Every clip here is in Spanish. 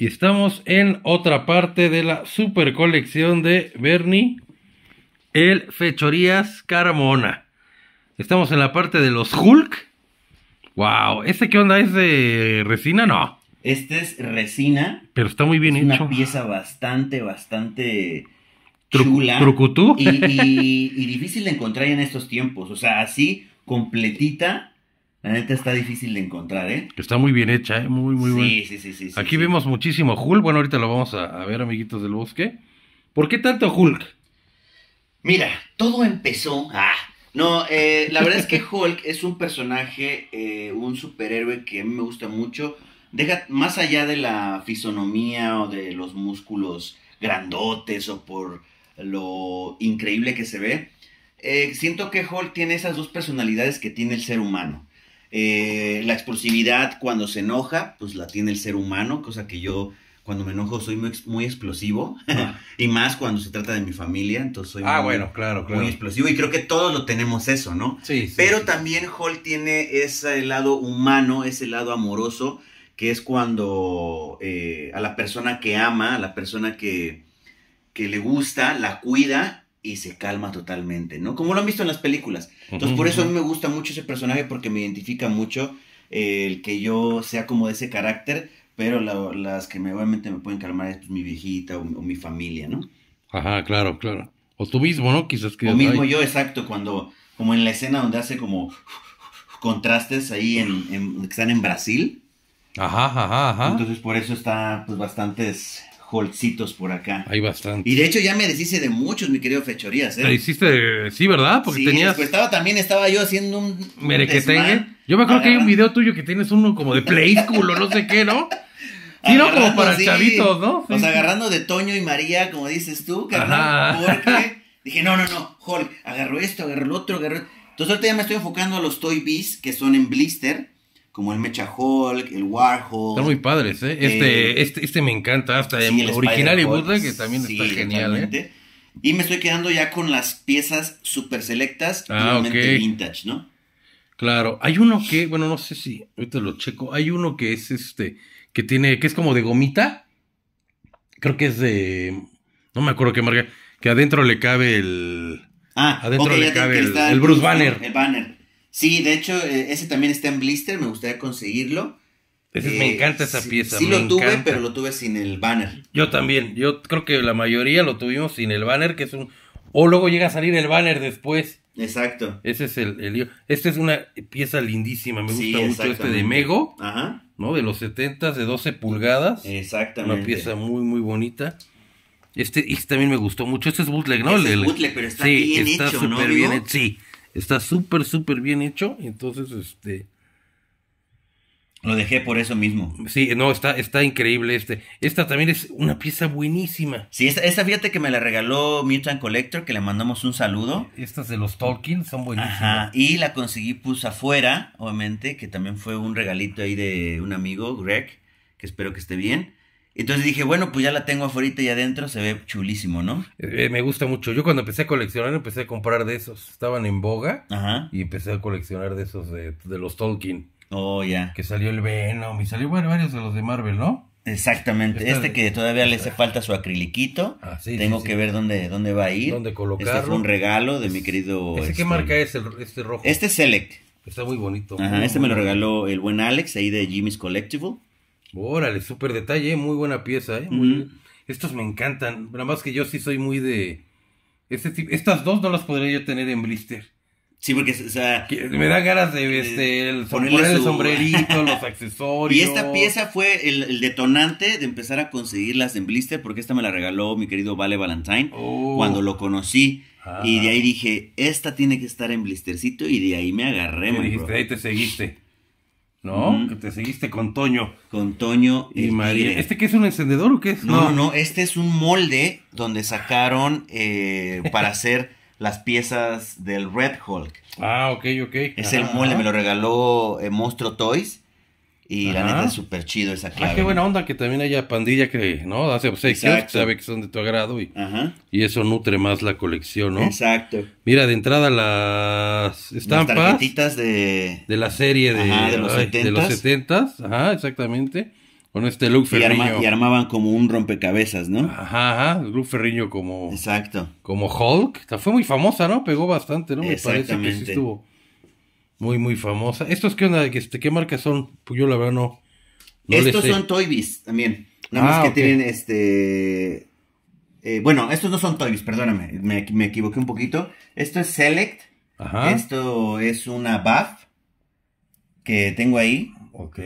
Y estamos en otra parte de la super colección de Bernie, el Fechorías Caramona. Estamos en la parte de los Hulk. ¡Wow! ¿Este qué onda? ¿Es de resina? No. Este es resina. Pero está muy bien es Una pieza bastante, bastante chula. Trucutú. Y, y difícil de encontrar en estos tiempos. O sea, así completita la neta está difícil de encontrar, ¿eh? Está muy bien hecha, ¿eh? Muy, muy sí, Sí, sí, sí. Aquí vemos muchísimo Hulk. Bueno, ahorita lo vamos a, ver, amiguitos del bosque. ¿Por qué tanto Hulk? Mira, todo empezó. Ah, no, eh, la verdad es que Hulk es un personaje, eh, un superhéroe que me gusta mucho. Deja, más allá de la fisonomía o de los músculos grandotes o por lo increíble que se ve, eh, siento que Hulk tiene esas dos personalidades que tiene el ser humano. Eh, la explosividad cuando se enoja, pues la tiene el ser humano, cosa que yo cuando me enojo soy muy, explosivo ah. y más cuando se trata de mi familia, entonces soy ah, muy, bueno, claro, explosivo y creo que todos lo tenemos eso, ¿no? Sí. Pero también Hall tiene ese lado humano, ese lado amoroso, que es cuando eh, a la persona que ama, a la persona que, que le gusta, la cuida y se calma totalmente, ¿no? Como lo han visto en las películas. Entonces, por eso a mí me gusta mucho ese personaje porque me identifica mucho eh, el que yo sea como de ese carácter, pero las que obviamente me pueden calmar es pues, mi viejita o, mi familia, ¿no? Ajá, claro, claro. O tú mismo, ¿no? Quizás que... O mismo yo, exacto, cuando, como en la escena donde hace como contrastes ahí en, en que están en Brasil. Ajá, ajá, ajá. Entonces, por eso está, pues, bastantes holcitos por acá. Hay bastante. Y de hecho ya me deshice de muchos, mi querido Fechorías. ¿eh? Te hiciste, sí, ¿verdad? Porque sí, pues, estaba, también estaba yo haciendo un... Merequetengue. Yo me acuerdo que hay un video tuyo que tienes uno como de play o no sé qué, ¿no? Sí, como para chavitos, ¿no? agarrando de Toño y María, como dices tú, que porque dije, no, no, no, Hulk, agarró esto, agarro el otro, agarró... Entonces ahorita ya me estoy enfocando a los Toy Bees, que son en blister, como el Mecha Hulk, el Warhol. Están muy padres, ¿eh? Este, eh, este, este me encanta, hasta el, original y Buda, que también está genial, ¿eh? Y me estoy quedando ya con las piezas súper selectas, ah, vintage, ¿no? Claro, hay uno que, bueno, no sé si, ahorita lo checo, hay uno que es este, que tiene, que es como de gomita, creo que es de, no me acuerdo qué marca, que adentro le cabe el... Ah, adentro le cabe el, el, Bruce Banner. El Banner. Sí, de hecho, eh, ese también está en blister, me gustaría conseguirlo. me eh, encanta esa pieza. Sí, lo tuve, pero lo tuve sin el banner. Yo también, yo creo que la mayoría lo tuvimos sin el banner, que es un... O luego llega a salir el banner después. Exacto. Ese es el, el Esta es una pieza lindísima, me gusta mucho este de Mego, Ajá. ¿no? De los 70 de 12 pulgadas. Exactamente. Una pieza muy, muy bonita. Este, este también me gustó mucho. Este es bootleg, ¿no? es bootleg, pero está sí, hecho, Bien, sí, Está súper, súper bien hecho. Entonces, este. Lo dejé por eso mismo. Sí, no, está, está increíble este. Esta también es una pieza buenísima. Sí, esta, fíjate que me la regaló Mutant Collector, que le mandamos un saludo. Estas de los Tolkien son buenísimas. y la conseguí pues afuera, obviamente, que también fue un regalito ahí de un amigo, Greg, que espero que esté bien. Entonces dije, bueno, pues ya la tengo afuera y adentro, se ve chulísimo, ¿no? Eh, me gusta mucho. Yo cuando empecé a coleccionar, empecé a comprar de esos. Estaban en boga Ajá. y empecé a coleccionar de esos de, los Tolkien. Oh, ya. Que salió el Venom y salió varios de los de Marvel, ¿no? Exactamente. este que todavía le hace ah. falta su acriliquito. Ah, sí, Tengo que ver dónde, dónde va a ir. ¿Dónde colocarlo? Este fue un regalo de mi querido. qué este, marca es el, este rojo? Este es Select. Está muy bonito. Ajá, este me lo regaló el buen Alex ahí de Jimmy's Collectible. Órale, súper detalle, muy buena pieza, ¿eh? Estos me encantan. Nada más que yo sí soy muy de. Este estas dos no las podría yo tener en blister. Sí, porque, o sea. me da ganas de eh, este, el, sombrerito, los accesorios. Y esta pieza fue el, detonante de empezar a conseguirlas en blister, porque esta me la regaló mi querido Vale Valentine oh. cuando lo conocí. Ah. Y de ahí dije, esta tiene que estar en blistercito, y de ahí me agarré, me dijiste, ahí te seguiste. ¿no? te seguiste con Toño. Con Toño y María. ¿Este qué es un encendedor o qué es? No, no, este es un molde donde sacaron eh, para hacer las piezas del Red Hulk. Ah, ok, ok. Es el molde, me lo regaló eh, Monstro Toys. Y la neta es súper chido esa clave. Ah, qué buena onda que también haya pandilla que, ¿no? Hace obsequios, pues, que sabe que son de tu agrado y, y eso nutre más la colección, ¿no? Exacto. Mira, de entrada las estampas. Las tarjetitas de... De la serie de, los 70 De los Ajá, exactamente. Con este look Ferriño. y armaban como un rompecabezas, ¿no? Ajá, ajá. look Ferriño como. Exacto. Como Hulk. Fue muy famosa, ¿no? Pegó bastante, ¿no? Me parece que sí estuvo muy, muy famosa. ¿Estos qué onda? Este, ¿Qué marcas son? Pues yo la verdad no. estos son Toybiz también. Nada más ah, que tienen este. Eh, bueno, estos no son Toybiz, perdóname, me, me, equivoqué un poquito. Esto es Select. Ajá. Esto es una buff que tengo ahí. Ok.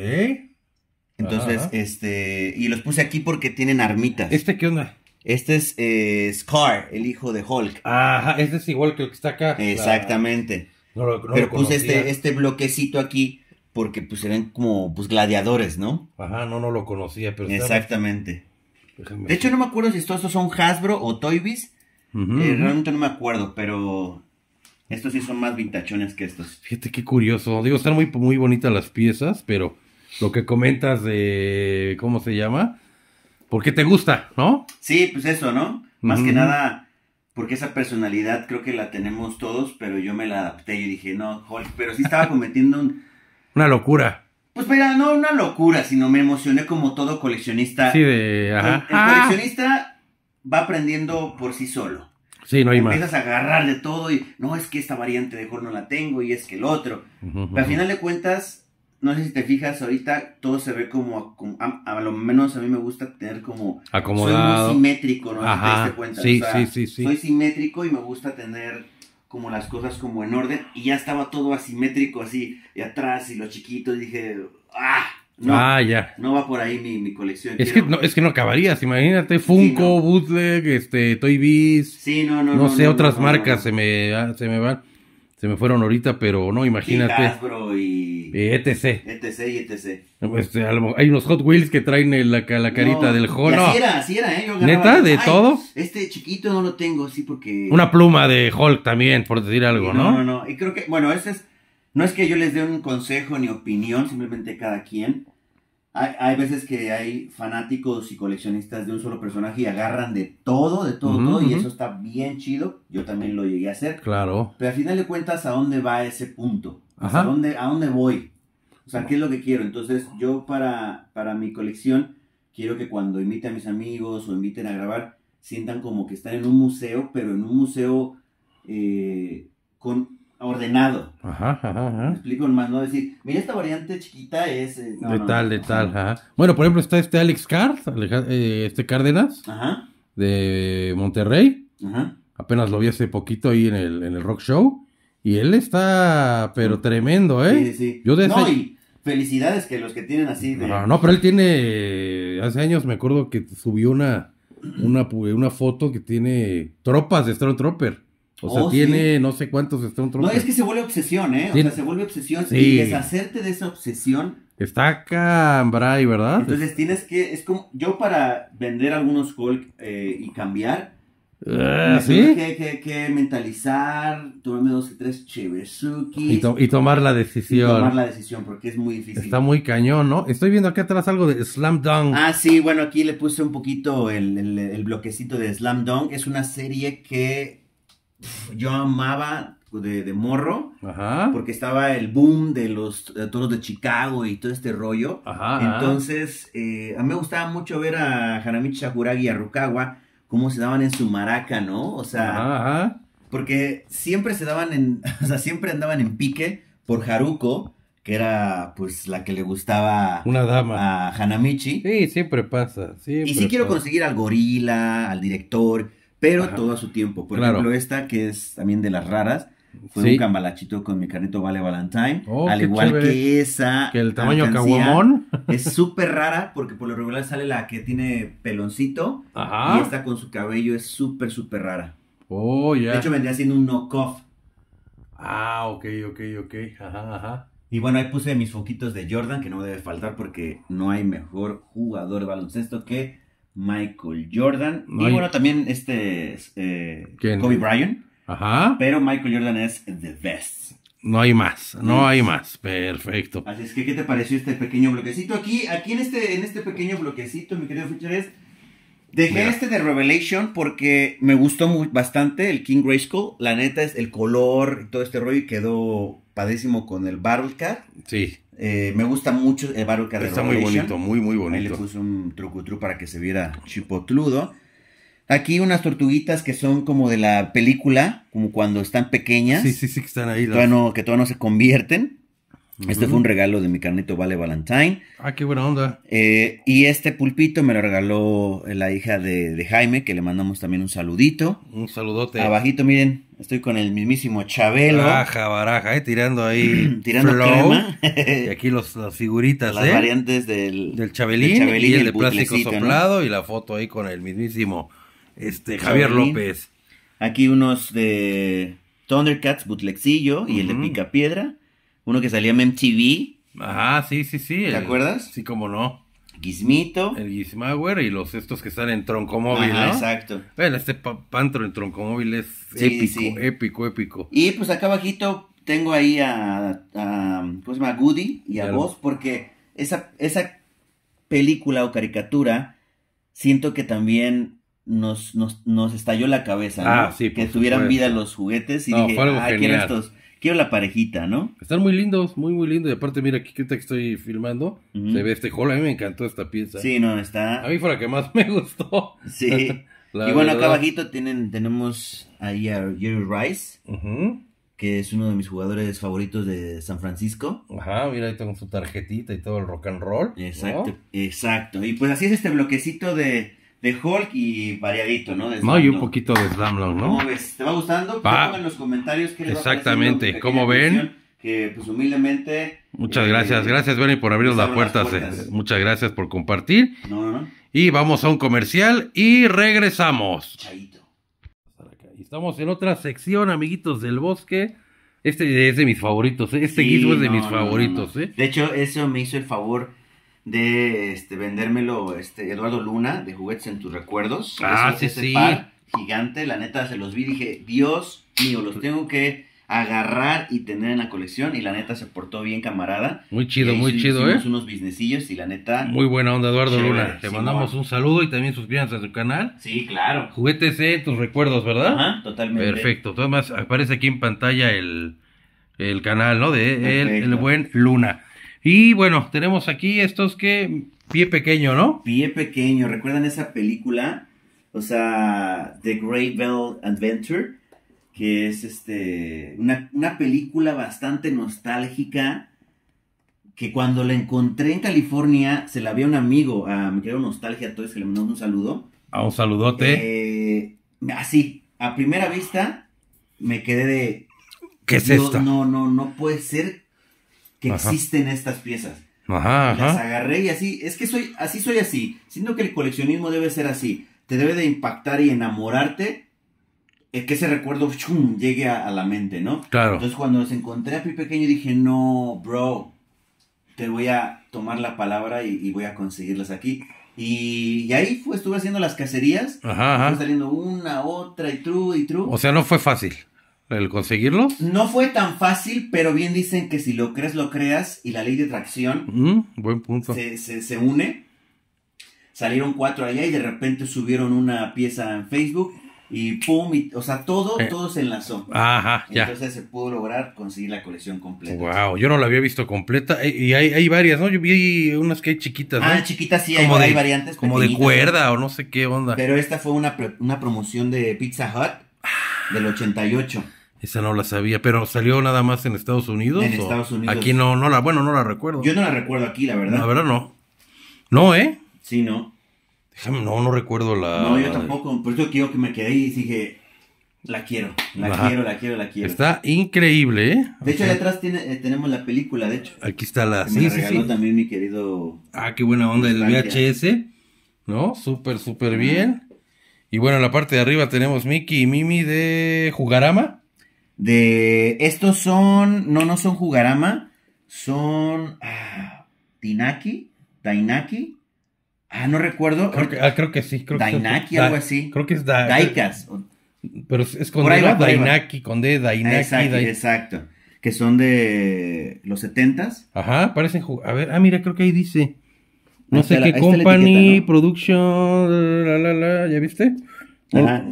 Entonces, este. Y los puse aquí porque tienen armitas. ¿Este qué onda? Este es eh, Scar, el hijo de Hulk. Ajá, este es igual que el que está acá. Exactamente pero puse este, este, bloquecito aquí porque pues eran como pues gladiadores, ¿no? Ajá, no, no lo conocía, pero... Exactamente. de hecho, no me acuerdo si estos son Hasbro o Toybiz. Eh, realmente no me acuerdo, pero estos sí son más vintachones que estos. Fíjate qué curioso. Digo, están muy, muy bonitas las piezas, pero lo que comentas de... ¿Cómo se llama? Porque te gusta, ¿no? Sí, pues eso, ¿no? Más que nada porque esa personalidad creo que la tenemos todos, pero yo me la adapté y dije, no, Hulk, pero sí estaba cometiendo un... una locura. Pues mira, no una locura, sino me emocioné como todo coleccionista. Sí, de... Ajá. El, ah. coleccionista va aprendiendo por sí solo. Sí, no hay más. Empiezas a agarrar de todo y no, es que esta variante de horno no la tengo y es que el otro. pero al final de cuentas, no sé si te fijas, ahorita todo se ve como, a, lo menos a mí me gusta tener como... Acomodado. Soy muy simétrico, ¿no? Ajá, Sí, sí, sí, sí. Soy simétrico y me gusta tener como las cosas como en orden y ya estaba todo asimétrico así, y atrás y lo chiquito dije, ¡ah! No, ah, ya. No va por ahí mi, colección. Es que, no, pues es que no acabarías, imagínate, Funko, Bootleg, este, Toy Biz. Sí, no, no, no. No sé, otras marcas se me, ah, se me van se me fueron ahorita, pero no, imagínate. Y e e y... etc. etc y etc. hay unos Hot Wheels que traen la, carita del Hulk. No. Así era, así era, ¿eh? ¿Neta? ¿De todo? Este chiquito no lo tengo, sí, porque... Una pluma de Hulk también, por decir algo, ¿no? No, no, no. Y creo que, bueno, ese es... No es que yo les dé un consejo ni opinión, simplemente cada quien. Hay, veces que hay fanáticos y coleccionistas de un solo personaje y agarran de todo, de todo, todo, y eso está bien chido. Yo también lo llegué a hacer. Claro. Pero al final de cuentas, ¿a dónde va ese punto? ¿A, dónde, ¿A dónde voy? O sea, ¿qué es lo que quiero? Entonces, yo para, para mi colección, quiero que cuando invite a mis amigos o inviten a grabar, sientan como que están en un museo, pero en un museo eh, con ordenado. Ajá, ajá, ajá. explico, más no decir, mira, esta variante chiquita es... Eh, de tal, de tal, ajá. Bueno, por ejemplo, está este Alex Card, eh, este Cárdenas, ajá. de Monterrey. Ajá. Apenas lo vi hace poquito ahí en el, rock show. Y él está, pero tremendo, ¿eh? Sí, sí. Yo de no, y felicidades que los que tienen así de... No, no, pero él tiene... Hace años me acuerdo que subió una, una, una foto que tiene tropas de Trooper. O sea, oh, tiene no sé cuántos está un Troopers. No, es que se vuelve obsesión, ¿eh? O sea, se vuelve obsesión. Y deshacerte de esa obsesión. Está cambrai, ¿verdad? Entonces tienes que. Es como. Yo para vender algunos Hulk eh, y cambiar. Ah, ¿sí? que, que, que, mentalizar, tomarme dos y tres chevesuki. Y, tomar la decisión. tomar la decisión, porque es muy difícil. Está muy cañón, ¿no? Estoy viendo acá atrás algo de Slam Dunk. Ah, sí, bueno, aquí le puse un poquito el, el bloquecito de Slam Dunk. Es una serie que yo amaba de, de morro, Ajá. porque estaba el boom de los eh, toros de Chicago y todo este rollo. Ajá, Entonces, eh, a mí me gustaba mucho ver a Hanamichi Shakuragi y a cómo se daban en su maraca, ¿no? O sea, Ajá. porque siempre se daban en, o sea, siempre andaban en pique por Haruko que era pues la que le gustaba una dama a Hanamichi. Sí, siempre pasa. y sí quiero conseguir al gorila, al director, pero todo a su tiempo. Por ejemplo, esta que es también de las raras, fue un cambalachito con mi carnito Vale Valentine. Oh, al igual que esa. Que el tamaño caguamón. Es súper rara porque por lo regular sale la que tiene peloncito. Ajá. Y esta con su cabello es súper, súper rara. Oh, ya. De hecho, vendría haciendo un knockoff. Ah, ok, ok, ok. Ajá, ajá. Y bueno, ahí puse mis foquitos de Jordan, que no debe faltar porque no hay mejor jugador de baloncesto que Michael Jordan. y bueno, también este eh, Kobe Bryant. Ajá. Pero Michael Jordan es the best. No hay más, no mm. hay más. Perfecto. Así es que, ¿qué te pareció este pequeño bloquecito? Aquí, aquí en este, en este pequeño bloquecito, mi querido Futures, Dejé este de Revelation porque me gustó bastante el King Grayskull. La neta es el color y todo este rollo y quedó padísimo con el Battle Sí. Eh, me gusta mucho el Barrio dado. Está muy bonito, muy, muy bonito. Ahí le puse un trucutru para que se viera chipotludo. Aquí unas tortuguitas que son como de la película, como cuando están pequeñas. Sí, sí, sí, que están ahí. que todavía no se convierten. Este fue un regalo de mi carnito Vale Valentine. Ah, qué buena onda. Eh, y este pulpito me lo regaló la hija de, Jaime, que le mandamos también un saludito. Un saludote. Abajito, miren, estoy con el mismísimo Chabelo. Baraja, baraja, eh, tirando ahí. tirando crema. y aquí los, las figuritas, las ¿eh? variantes del, del Chabelín, y el, de plástico soplado y la foto ahí con el mismísimo este, Javier López. Aquí unos de Thundercats, Butlexillo y el de Pica Piedra uno que salía en MTV. Ah, sí, sí, sí. ¿Te acuerdas? Sí, cómo no. Gizmito. El Gizmauer y los estos que están en Troncomóvil, Ajá, exacto. Bueno, este pantro en Troncomóvil es épico, épico, épico. Y pues acá abajito tengo ahí a, a Goody y a vos, porque esa, esa película o caricatura siento que también nos, nos, nos estalló la cabeza, ¿no? Ah, sí, que tuvieran vida los juguetes y dije, ah, ¿quién estos? quiero la parejita, ¿no? Están muy lindos, muy, muy lindos. Y aparte, mira, aquí que estoy filmando, se ve este hall. A mí me encantó esta pieza. Sí, no, está. A mí fue la que más me gustó. Sí. y bueno, acá abajito tienen, tenemos ahí a Jerry Rice, que es uno de mis jugadores favoritos de San Francisco. Ajá, mira, ahí tengo su tarjetita y todo el rock and roll. Exacto, exacto. Y pues así es este bloquecito de de Hulk y variadito, ¿no? no, y un poquito de Slamlock, ¿no? ¿Cómo ves? ¿Te va gustando? Pongan en los comentarios qué les Exactamente, Como ¿cómo ven? Que pues humildemente... Muchas eh, gracias, gracias Benny por abrirnos las eh. puertas. Muchas gracias por compartir. No, no. Y vamos a un comercial y regresamos. Chaito. Estamos en otra sección, amiguitos del bosque. Este es de mis favoritos, eh. este guiso es de mis favoritos. ¿eh? De hecho, eso me hizo el favor de este, vendérmelo este, Eduardo Luna de Juguetes en tus recuerdos. Ah, sí, sí. gigante, la neta se los vi y dije, Dios mío, los tengo que agarrar y tener en la colección y la neta se portó bien camarada. Muy chido, muy chido, eh. unos businessillos y la neta Muy buena onda Eduardo Luna. Te mandamos un saludo y también suscríbanse a su canal. Sí, claro. Juguetes en tus recuerdos, ¿verdad? Ajá, totalmente. Perfecto. Además aparece aquí en pantalla el el canal, ¿no? De el buen Luna. Y bueno, tenemos aquí estos que pie pequeño, ¿no? Pie pequeño, ¿recuerdan esa película? O sea, The Great Bell Adventure, que es este una, película bastante nostálgica que cuando la encontré en California se la vi a un amigo, a mi querido Nostalgia todos, que le mandó un saludo. A ah, un saludote. Eh, así, a primera vista me quedé de... ¿Qué es esto? No, no, no puede ser que existen estas piezas. Ajá, Las agarré y así, es que soy, así soy así. Siento que el coleccionismo debe ser así. Te debe de impactar y enamorarte. Eh, que ese recuerdo llegue a, la mente, ¿no? Claro. Entonces cuando los encontré a Pi Pequeño dije, no, bro, te voy a tomar la palabra y, voy a conseguirlas aquí. Y, ahí fue, estuve haciendo las cacerías. Ajá, saliendo una, otra y true y true. O sea, no fue fácil el conseguirlo? No fue tan fácil, pero bien dicen que si lo crees, lo creas y la ley de tracción mm, buen punto. Se, se, une. Salieron cuatro allá y de repente subieron una pieza en Facebook y pum, o sea, todo, eh. todo se enlazó. Ajá, ya. Entonces se pudo lograr conseguir la colección completa. Wow, yo no la había visto completa eh, y hay, varias, ¿no? Yo vi unas que hay chiquitas, Ah, chiquitas sí, como hay, variantes. Como de cuerda o no sé qué onda. Pero esta fue una, una promoción de Pizza Hut ah. del 88. Esa no la sabía, pero salió nada más en Estados Unidos. En Estados Unidos. Aquí no, no la, bueno, no la recuerdo. Yo no la recuerdo aquí, la verdad. La verdad no. No, ¿eh? Sí, no. Déjame, no, no recuerdo la. No, yo tampoco. Por eso quiero que me quedé y dije, la quiero, la quiero, la quiero, la quiero. Está increíble, ¿eh? De hecho, allá atrás tiene, eh, tenemos la película, de hecho. Aquí está la. sí, me regaló también mi querido. Ah, qué buena onda, el VHS. ¿No? Súper, súper bien. Y bueno, en la parte de arriba tenemos Mickey y Mimi de Jugarama. De. Estos son. No, no son Jugarama. Son. Ah, Tinaki. Dainaki. Ah, no recuerdo. Creo que, ah, creo que sí. Dainaki, algo así. Creo que es Daikas. Pero es con D, Dainaki, con D, Dainaki. Exacto, exacto. Que son de los setentas. Ajá, parecen. A ver, ah, mira, creo que ahí dice. No sé qué company, production, la, la, la, ¿ya viste? Mira,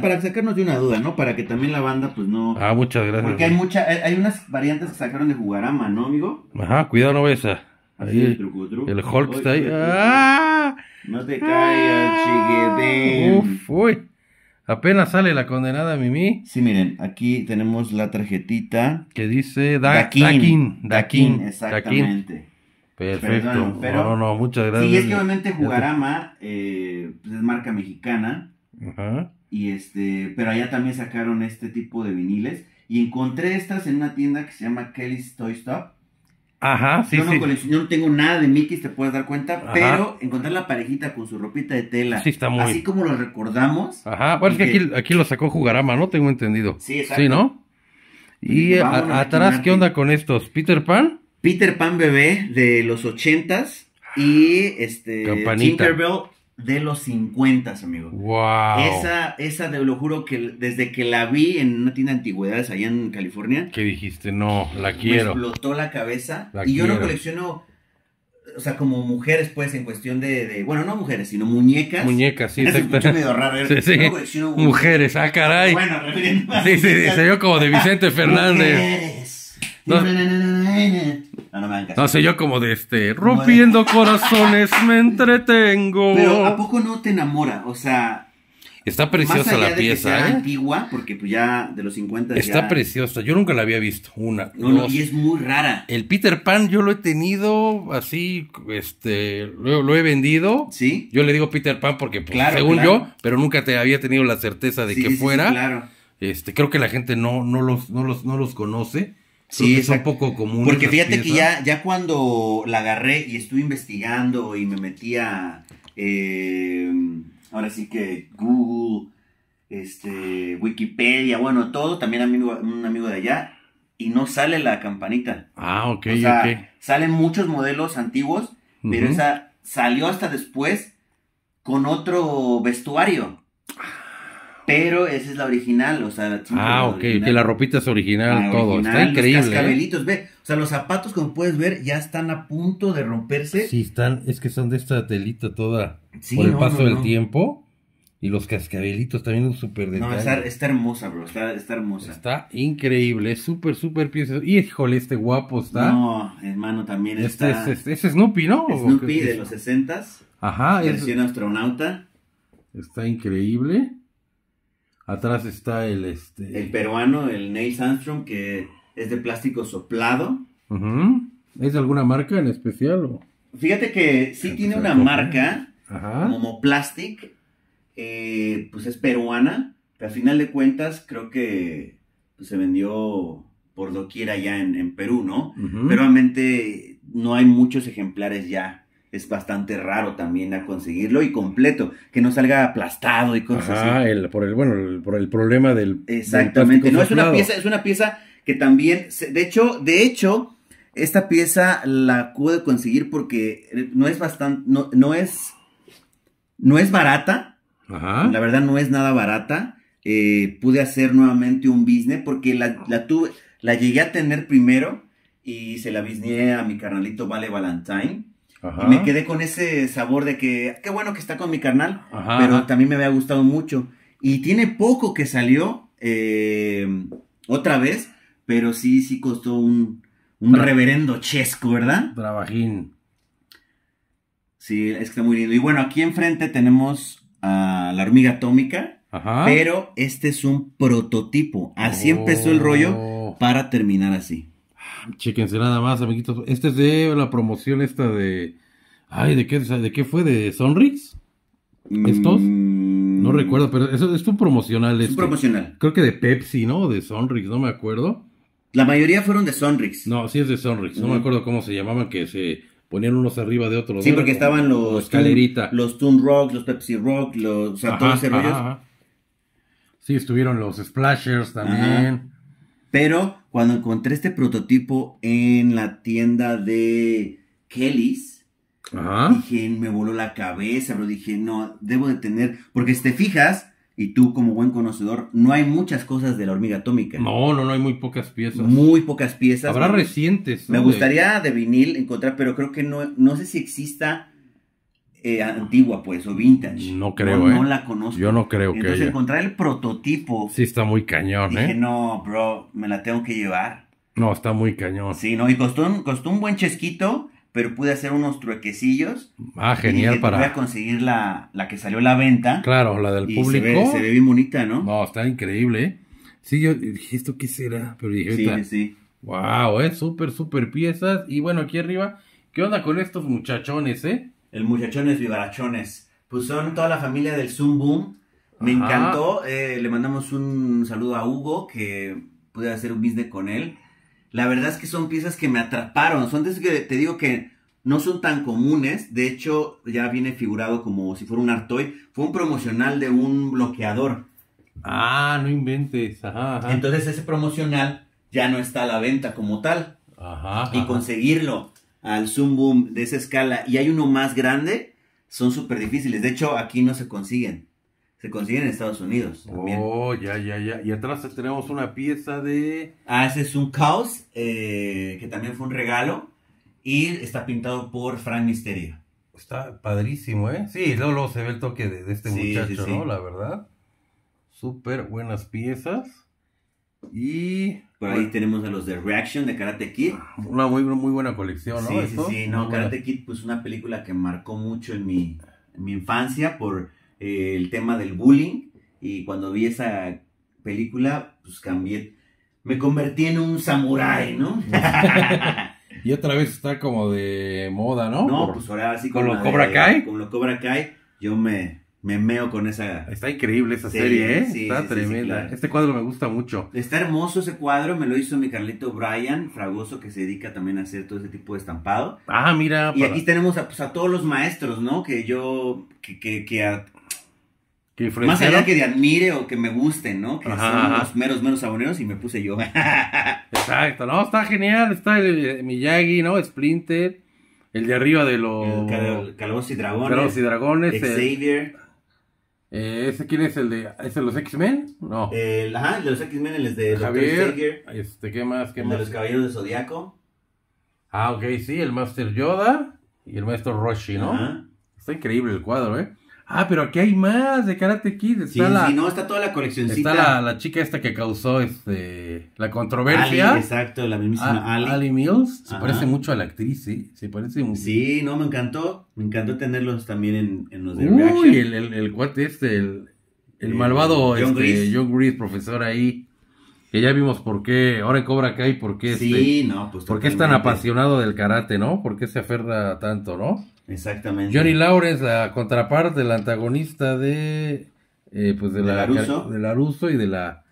para, sacarnos de una duda, ¿no? Para que también la banda, pues no. Ah, muchas gracias. Porque hay mucha, hay, unas variantes que sacaron de Jugarama, ¿no, amigo? Ajá, cuidado, no besa. Ahí, el, truco, truco. el Hulk está ahí. ¡Ah! No te caigas, ¡Ah! Uf, uy. Apenas sale la condenada Mimi. Sí, miren, aquí tenemos la tarjetita. Que dice da Daquín. Daquín, exactamente. Perfecto. no, no, muchas gracias. Sí, es que obviamente Jugarama eh, pues, es marca mexicana. Ajá. Y este, pero allá también sacaron este tipo de viniles. Y encontré estas en una tienda que se llama Kelly's Toy Stop. Ajá, sí, yo no, sí. yo no tengo nada de Mickey, te puedes dar cuenta, pero encontrar la parejita con su ropita de tela. Sí, está Así como lo recordamos. Ajá, bueno, es que, aquí, lo sacó Jugarama, ¿no? Tengo entendido. Sí, exacto. Sí, ¿no? Y, atrás, ¿qué onda con estos? ¿Peter Pan? Peter Pan bebé de los ochentas y este Campanita. Tinkerbell de los 50, amigo. Wow. Esa, esa te lo juro que desde que la vi en una tienda de antigüedades allá en California. ¿Qué dijiste, no, la quiero. Me explotó la cabeza. y yo no colecciono, o sea, como mujeres, pues, en cuestión de, de bueno, no mujeres, sino muñecas. Muñecas, sí, exacto. medio raro. Sí, sí. mujeres, ah, caray. Bueno, refiriéndome Sí, sí, se vio como de Vicente Fernández. Mujeres. No, no, no, sé, yo como de este. Rompiendo corazones me entretengo. Pero ¿a poco no te enamora? O sea. Está preciosa la pieza. Que ¿eh? antigua, porque pues ya de los 50. Está preciosa. Yo nunca la había visto. Una. y es muy rara. El Peter Pan yo lo he tenido así, este. Lo, lo he vendido. Yo le digo Peter Pan porque, pues, según yo, pero nunca te había tenido la certeza de que fuera. Este, creo que la gente no, no, los, no, los, no los conoce. Sí, es un poco común. Porque fíjate que ya, ya cuando la agarré y estuve investigando y me metía, eh, ahora sí que Google, este, Wikipedia, bueno, todo, también amigo, un amigo de allá, y no sale la campanita. Ah, ok, o Salen muchos modelos antiguos, pero esa salió hasta después con otro vestuario. Pero esa es la original, o sea. Ah, ok, que la ropita es original, todo. está increíble. Los ¿eh? cascabelitos, ve. O sea, los zapatos, como puedes ver, ya están a punto de romperse. Sí, están, es que son de esta telita toda. por el paso del tiempo. Y los cascabelitos también un súper detalle. No, está, hermosa, bro, está, hermosa. Está increíble, Es súper, súper pieza. Híjole, este guapo está. No, hermano, también este está. Es, Snoopy, ¿no? Snoopy de los 60 Ajá. Versión es... astronauta. Está increíble. Atrás está el este. El peruano, el Neil Armstrong, que es de plástico soplado. ¿Es de alguna marca en especial? Fíjate que sí ah, pues tiene una marca, como Plastic, eh, pues es peruana, que a final de cuentas creo que pues, se vendió por doquier allá en, en Perú, ¿no? Pero realmente no hay muchos ejemplares ya es bastante raro también a conseguirlo y completo, que no salga aplastado y cosas así. Ah, por el, bueno, por el problema del. Exactamente, no, es una, pieza, es una pieza que también, de hecho, de hecho, esta pieza la pude conseguir porque eh, no es bastante, no, es, no es barata, Ajá. la verdad no es nada barata, eh, pude hacer nuevamente un business porque la, tuve, la llegué a tener primero y se la bisneé a mi carnalito Vale Valentine y me quedé con ese sabor de que, ah, qué bueno que está con mi carnal, pero también me había gustado mucho. Y tiene poco que salió eh, otra vez, pero sí, sí costó un, un reverendo chesco, ¿verdad? Trabajín. Sí, es que está muy lindo. Y bueno, aquí enfrente tenemos a la hormiga atómica, pero este es un prototipo. Así empezó el rollo oh. para terminar así. Ah, chéquense nada más, amiguitos. Este es de la promoción esta de... Ay, ¿de qué, de qué fue? ¿De Sonrix? ¿Estos? Mm. No recuerdo, pero eso es un promocional. Es un este. promocional. Creo que de Pepsi, ¿no? De Sonrix, no me acuerdo. La mayoría fueron de Sonrix. No, sí es de Sonrix. No me acuerdo cómo se llamaban, que se ponían unos arriba de otros. Sí, porque estaban los... Escalerita. Los Toon Rock, los Pepsi Rock, los... O sea, Sí, estuvieron los Splashers también. Pero cuando encontré este prototipo en la tienda de Kelly's, dije, me voló la cabeza, pero dije, no, debo de tener, porque si te fijas, y tú como buen conocedor, no hay muchas cosas de la hormiga atómica. No, no, no hay muy pocas piezas. Muy pocas piezas. Habrá recientes. Me gustaría de vinil encontrar, pero creo que no, no sé si exista eh, antigua, pues, o vintage. No creo, eh. No la conozco. Yo no creo que. Entonces, encontrar el prototipo. Sí, está muy cañón, dije, ¿eh? no, bro, me la tengo que llevar. No, está muy cañón. Sí, no, y costó un, costó un buen chesquito, pero pude hacer unos truequecillos. Ah, genial y para. Voy a conseguir la, que salió a la venta. Claro, la del público. Se ve, se ve, bien bonita, ¿no? No, está increíble. ¿eh? Sí, yo dije, ¿esto qué será? Pero dije, sí, sí. Wow, eh, súper, súper piezas. Y bueno, aquí arriba, ¿qué onda con estos muchachones, eh? el muchachones vivarachones. Pues son toda la familia del Zoom Boom. Me encantó. Eh, le mandamos un saludo a Hugo, que pude hacer un business con él. La verdad es que son piezas que me atraparon. Son de que te digo que no son tan comunes. De hecho, ya viene figurado como si fuera un Artoy. Fue un promocional de un bloqueador. Ah, no inventes. Entonces ese promocional ya no está a la venta como tal. Ajá, y conseguirlo al zoom boom de esa escala y hay uno más grande, son súper difíciles. De hecho, aquí no se consiguen. Se consiguen en Estados Unidos. Oh, ya, ya, ya. Y atrás tenemos una pieza de... Ah, ese es un caos, eh, que también fue un regalo. Y está pintado por Frank Misterio. Está padrísimo, ¿eh? Sí, luego, se ve el toque de, este muchacho, ¿no? La verdad. Súper buenas piezas. Y por ahí tenemos a los de Reaction de Karate Kid. Ah, una muy, muy buena colección, ¿no? Sí, sí, sí. No, Karate Kid, pues una película que marcó mucho en mi, infancia por eh, el tema del bullying. Y cuando vi esa película, pues cambié. Me convertí en un samurái, ¿no? y otra vez está como de moda, ¿no? No, pues ahora sí con, lo Cobra Kai. Con lo Cobra Kai, yo me, me meo con esa. Está increíble esa serie, ¿eh? está tremenda. Este cuadro me gusta mucho. Está hermoso ese cuadro, me lo hizo mi Carlito Brian, fragoso, que se dedica también a hacer todo ese tipo de estampado. Ah, mira. Y aquí tenemos pues, a, todos los maestros, ¿no? Que yo. que, que, que Más allá que de admire o que me gusten, ¿no? Que son los meros, meros aboneros. y me puse yo. Exacto, no, está genial. Está el, eh, Miyagi, ¿no? Splinter. El de arriba de los. Calabozos y Dragones. Calabozos y Dragones. Xavier. Eh, ¿Ese quién es el de, es de los X-Men? No. El, ajá, de los X-Men, el es de Javier. este, ¿qué más? ¿Qué el más? de los Caballeros de Zodíaco. Ah, ok, sí, el Master Yoda y el Maestro Roshi, ¿no? Está increíble el cuadro, ¿eh? ah, pero aquí hay más de Karate Kid. sí, sí, no, está toda la coleccioncita. Está la, chica esta que causó este la controversia. exacto, la mismísima ah, Ali. Mills. Se parece mucho a la actriz, sí. Se parece mucho. Sí, no, me encantó. Me encantó tenerlos también en, los de Uy, el, el, cuate este, el, el eh, malvado John, este, John profesor ahí. Que ya vimos por qué, ahora en Cobra Kai, por qué, sí, este, no, pues por qué es tan apasionado del karate, ¿no? ¿Por qué se aferra tanto, no? Exactamente. Johnny Lawrence, la contraparte, La antagonista de. Eh, pues de, la, Laruso. de y de la.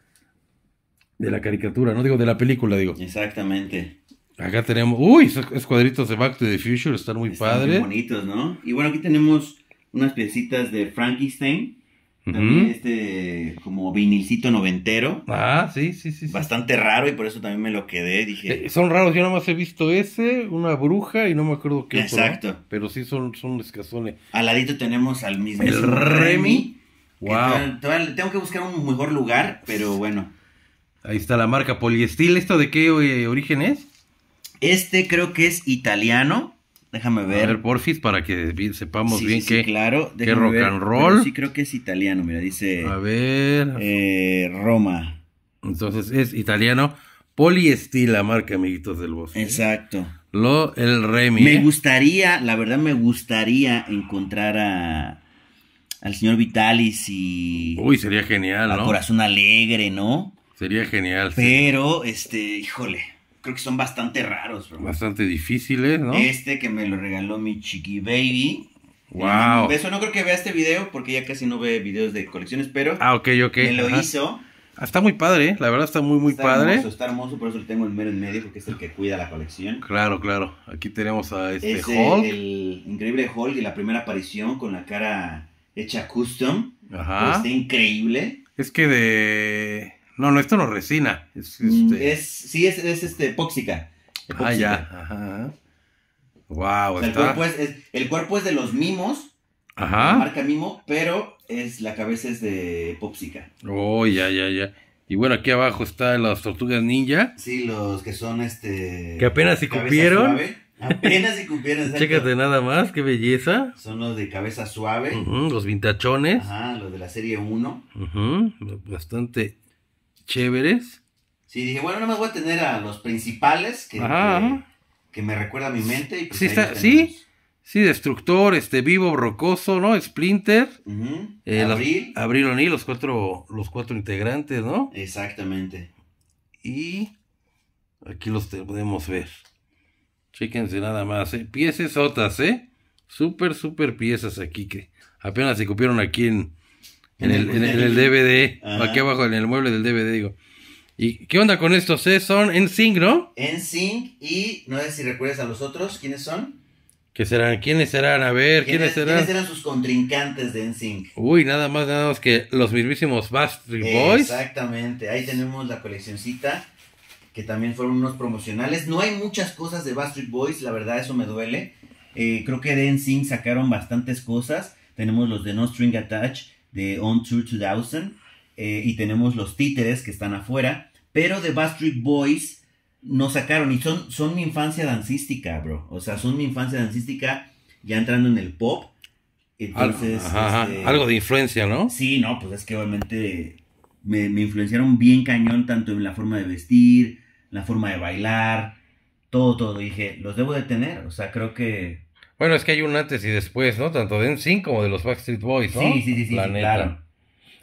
De la caricatura, no digo de la película, digo. Exactamente. Acá tenemos. Uy, esos cuadritos de Back to the Future están muy padres. Muy bonitos, ¿no? Y bueno, aquí tenemos unas piecitas de Frankenstein este como vinilcito noventero. Ah, sí, sí, sí. Bastante raro y por eso también me lo quedé. Dije. Eh, son raros, yo nomás más he visto ese, una bruja y no me acuerdo qué. Exacto. pero sí son, son escasones. Al ladito tenemos al mismo. El Remy. Wow. tengo que buscar un mejor lugar, pero bueno. Ahí está la marca Poliestil. ¿Esto de qué eh, origen es? Este creo que es italiano. Déjame ver. A ver, porfis, para que sepamos bien sí, qué, sí, claro. rock and roll. Sí, creo que es italiano, mira, dice. A ver. Eh, Roma. Entonces es italiano. Poliestil, marca, amiguitos del bosque. Exacto. Lo, el Remy. Me ¿eh? gustaría, la verdad, me gustaría encontrar Al señor Vitalis y. Uy, sería genial, a Un Corazón Alegre, ¿no? Sería genial. Pero, este, híjole creo que son bastante raros. Bastante difíciles, ¿no? Este que me lo regaló mi chiqui baby. Wow. Eso no creo que vea este video porque ya casi no ve videos de colecciones, pero. Ah, ok, ok. Me lo hizo. Ah, está muy padre, la verdad está muy, muy está padre. Hermoso, está hermoso, por eso lo tengo en mero en medio, porque es el que cuida la colección. Claro, claro. Aquí tenemos a este es El, increíble Hulk y la primera aparición con la cara hecha custom. Ajá. está increíble. Es que de no, no, esto no resina. Mm, este es, sí, es, es este, epóxica. Ah, ya. Ajá. Wow, el, cuerpo es, el cuerpo es de los mimos. Ajá. marca mimo, pero es, la cabeza es de epóxica. Oh, ya, ya, ya. Y bueno, aquí abajo están las tortugas ninja. Sí, los que son este. Que apenas si cupieron. Apenas si cupieron. Chécate nada más, qué belleza. Son los de cabeza suave. los vintachones. Ajá, los de la serie 1. bastante chéveres. Sí, dije, bueno, nada más voy a tener a los principales que, que, me recuerda a mi mente. Pues, sí, sí, Destructor, este Vivo, Rocoso, ¿no? Splinter, Abril. Eh, los, Abril los cuatro, los cuatro integrantes, ¿no? Exactamente. Y aquí los podemos ver. Chéquense nada más, ¿eh? Piezas ¿eh? Súper, súper piezas aquí que apenas se copiaron aquí en, en el, DVD, aquí abajo, en el mueble del DVD, digo. ¿Y qué onda con estos? ¿Eh? Son en ¿no? En y no sé si recuerdas a los otros, ¿quiénes son? ¿Qué serán? ¿Quiénes serán? A ver, ¿quiénes, serán? ¿Quiénes eran sus contrincantes de NSYNC? Uy, nada más, nada más que los mismísimos Bastard Boys. Exactamente, ahí tenemos la coleccioncita, que también fueron unos promocionales. No hay muchas cosas de Bastard Boys, la verdad, eso me duele. Eh, creo que de NSYNC sacaron bastantes cosas. Tenemos los de No String Attached, de On Tour 2000 eh, y tenemos los títeres que están afuera, pero de Street Boys nos sacaron y son, son mi infancia dancística, bro. O sea, son mi infancia dancística ya entrando en el pop. Entonces, este, algo de influencia, ¿no? Sí, no, pues es que obviamente me, me, influenciaron bien cañón tanto en la forma de vestir, la forma de bailar, todo, todo. Dije, los debo de tener. O sea, creo que bueno, es que hay un antes y después, ¿no? Tanto de NSYNC como de los Backstreet Boys, ¿no? Sí, sí, sí, sí,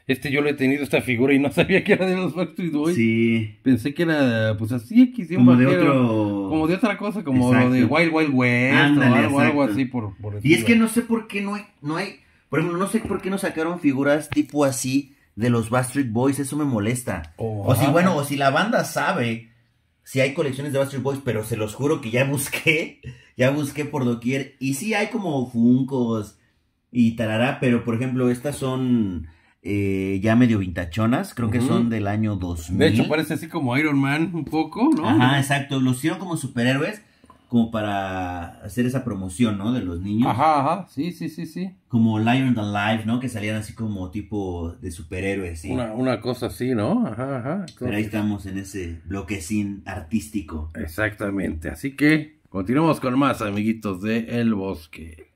Este yo lo he tenido esta figura y no sabía que era de los Backstreet Boys. Sí. Pensé que era, pues así, como de otra cosa, como lo de Wild Wild West o algo, así por, Y es que no sé por qué no hay, no hay, por ejemplo, no sé por qué no sacaron figuras tipo así de los Backstreet Boys, eso me molesta. Oh, o si, bueno, o si la banda sabe si hay colecciones de Bastard Boys, pero se los juro que ya busqué, ya busqué por doquier. Y sí hay como Funcos y tarará, pero por ejemplo, estas son eh, ya medio vintachonas, creo que son del año 2000. De hecho, parece así como Iron Man un poco, ¿no? Ajá, exacto, los hicieron como superhéroes como para hacer esa promoción, ¿no? De los niños. Ajá, ajá, sí, sí, sí, sí. Como Lion the live ¿no? Que salían así como tipo de superhéroes, ¿sí? Una, una cosa así, ¿no? Ajá, ajá. Pero ahí estamos en ese bloquecín artístico. Exactamente, así que continuamos con más, amiguitos de El Bosque.